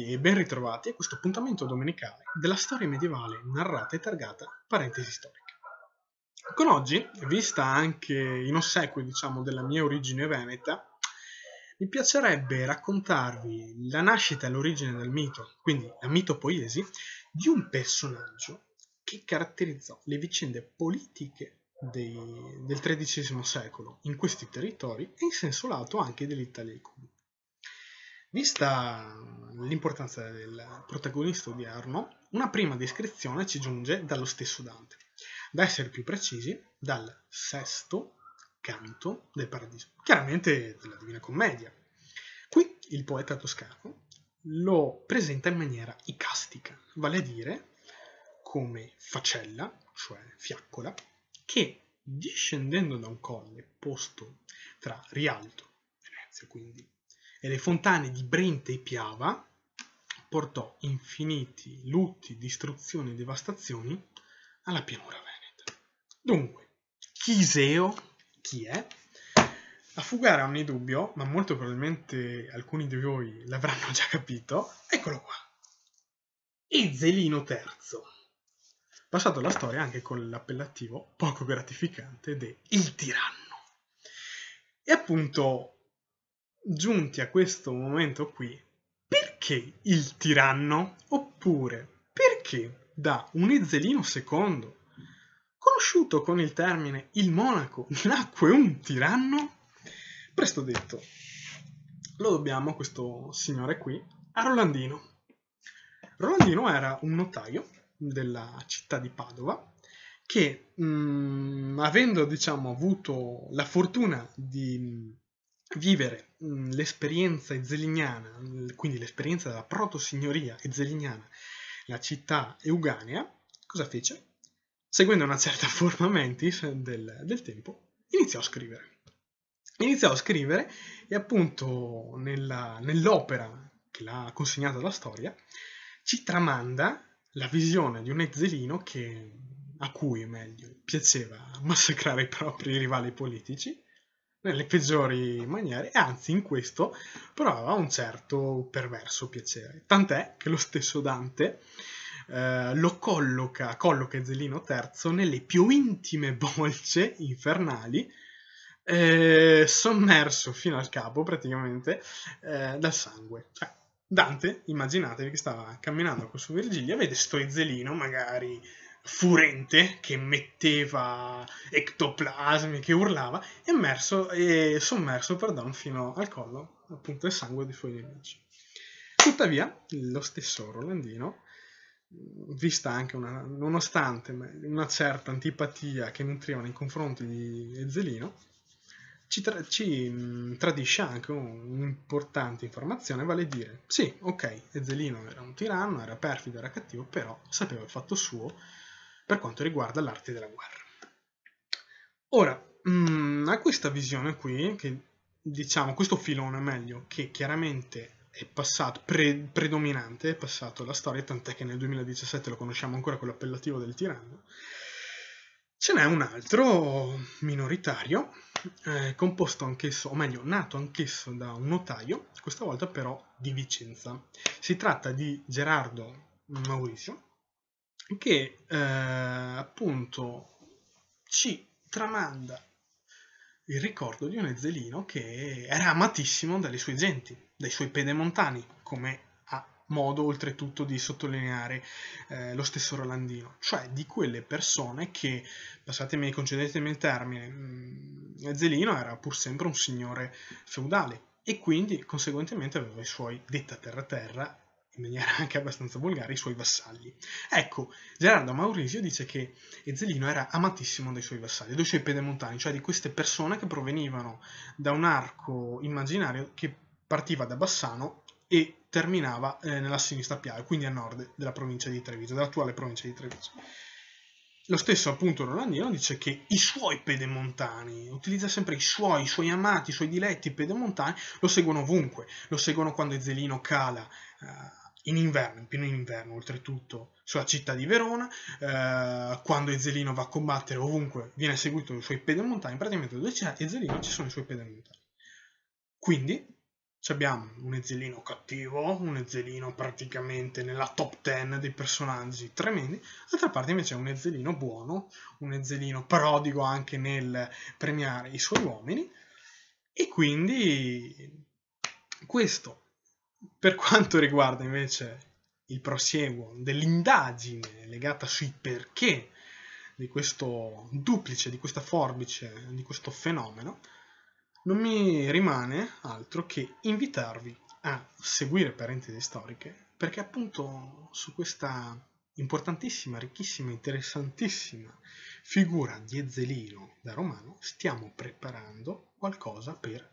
benvenuti e ben ritrovati a questo appuntamento domenicale della storia medievale narrata e targata Parentesi storica. Con oggi, vista anche in ossequio diciamo, della mia origine veneta, mi piacerebbe raccontarvi la nascita e l'origine del mito, quindi la mitopoiesi, di un personaggio che caratterizzò le vicende politiche dei, del XIII secolo in questi territori e in senso lato anche dell'Italia dei Comuni. Vista l'importanza del protagonista odierno, una prima descrizione ci giunge dallo stesso Dante, da essere più precisi, dal sesto canto del Paradiso, chiaramente della Divina Commedia. Qui il poeta toscano lo presenta in maniera icastica, vale a dire come facella, cioè fiaccola, che discendendo da un colle posto tra Rialto, Venezia quindi, e le fontane di Brinte e Piava, portò infiniti lutti, distruzioni e devastazioni alla pianura veneta. Dunque, Chiseo, chi è? A fugare a ogni dubbio, ma molto probabilmente alcuni di voi l'avranno già capito, eccolo qua. Ezzelino III, passato alla storia anche con l'appellativo poco gratificante de Il tiranno. E appunto giunti a questo momento qui, perché il tiranno? Oppure perché da un Ezzelino II, conosciuto con il termine il monaco, nacque un tiranno? Presto detto, lo dobbiamo a questo signore qui, a Rolandino. Rolandino era un notaio della città di Padova che, mh, mm, avendo diciamo, avuto la fortuna di vivere mh, mm, l'esperienza ezeliniana, mm, quindi l'esperienza della proto-signoria ezeliniana, la città euganea, cosa fece? Seguendo una certa forma mentis del, del tempo, iniziò a scrivere. Iniziò a scrivere e appunto nell'opera che l'ha consegnata la storia ci tramanda la visione di un ezzelino che, a cui, meglio, piaceva massacrare i propri rivali politici, nelle peggiori maniere, e anzi in questo provava un certo perverso piacere. Tant'è che lo stesso Dante eh, lo colloca, colloca Ezzelino III nelle più intime bolce infernali, eh, sommerso fino al capo praticamente eh, dal sangue. Cioè, Dante, immaginatevi che stava camminando con suo Virgilia, vede sto Ezzelino magari furente che metteva ectoplasmi, che urlava, immerso e sommerso pardon, fino al collo, appunto, il sangue dei suoi nemici. Tuttavia, lo stesso Rolandino, vista anche una, nonostante una certa antipatia che nutriva nei confronti di Ezzelino, ci, tra- ci, tradisce anche un'importante informazione, vale a dire, sì, ok, Ezzelino era un tiranno, era perfido, era cattivo, però sapeva il fatto suo per quanto riguarda l'arte della guerra. Ora, mh, mm, a questa visione qui, che diciamo questo filone meglio, che chiaramente è passato, pre, predominante, è passato la storia, tant'è che nel 2017 lo conosciamo ancora con l'appellativo del tiranno, Ce n'è un altro minoritario, eh, composto anch'esso, o meglio, nato anch'esso da un notaio, questa volta però di Vicenza. Si tratta di Gerardo Maurizio, che eh, appunto ci tramanda il ricordo di un Onezzelino che era amatissimo dalle sue genti, dai suoi pedemontani, come ha modo oltretutto di sottolineare eh, lo stesso Rolandino, cioè di quelle persone che, passatemi concedetemi il termine, mh, mm, Zelino era pur sempre un signore feudale e quindi conseguentemente aveva i suoi, detta terra terra, in maniera anche abbastanza volgare, i suoi vassalli. Ecco, Gerardo Maurizio dice che Ezzelino era amatissimo dai suoi vassalli, dai suoi pedemontani, cioè di queste persone che provenivano da un arco immaginario che partiva da Bassano e terminava eh, nella sinistra Piave, quindi a nord della provincia di Treviso, dell'attuale provincia di Treviso. Lo stesso appunto Rolandino dice che i suoi pedemontani, utilizza sempre i suoi, i suoi amati, i suoi diletti pedemontani, lo seguono ovunque, lo seguono quando Ezzelino cala eh, in inverno, in pieno inverno oltretutto, sulla città di Verona, eh, quando Ezzelino va a combattere ovunque viene seguito dai suoi pedemontani, praticamente dove c'è Ezzelino ci sono i suoi pedemontani. Quindi abbiamo un Ezzelino cattivo, un Ezzelino praticamente nella top 10 dei personaggi tremendi, d'altra parte invece è un Ezzelino buono, un Ezzelino prodigo anche nel premiare i suoi uomini, e quindi questo per quanto riguarda invece il prosieguo dell'indagine legata sui perché di questo duplice, di questa forbice, di questo fenomeno, non mi rimane altro che invitarvi a seguire Parentesi Storiche, perché appunto su questa importantissima, ricchissima, interessantissima figura di Ezzelino da Romano stiamo preparando qualcosa per